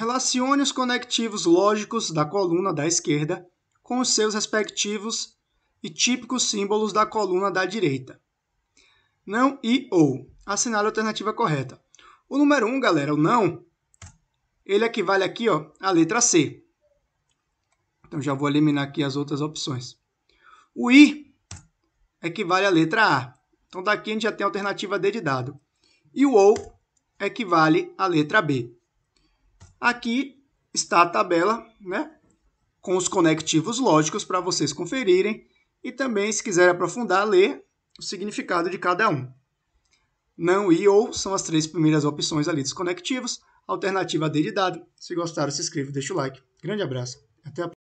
Relacione os conectivos lógicos da coluna da esquerda com os seus respectivos e típicos símbolos da coluna da direita. Não e ou. Assinale a alternativa correta. O número 1, um, galera, o não, ele equivale aqui ó, à letra C. Então já vou eliminar aqui as outras opções. O I equivale à letra A. Então daqui a gente já tem a alternativa D de dado. E o OU equivale à letra B. Aqui está a tabela né, com os conectivos lógicos para vocês conferirem e também, se quiser aprofundar, ler o significado de cada um. Não e ou são as três primeiras opções ali dos conectivos. Alternativa D de dado. Se gostaram, se inscreva, deixa o like. Grande abraço. Até a próxima.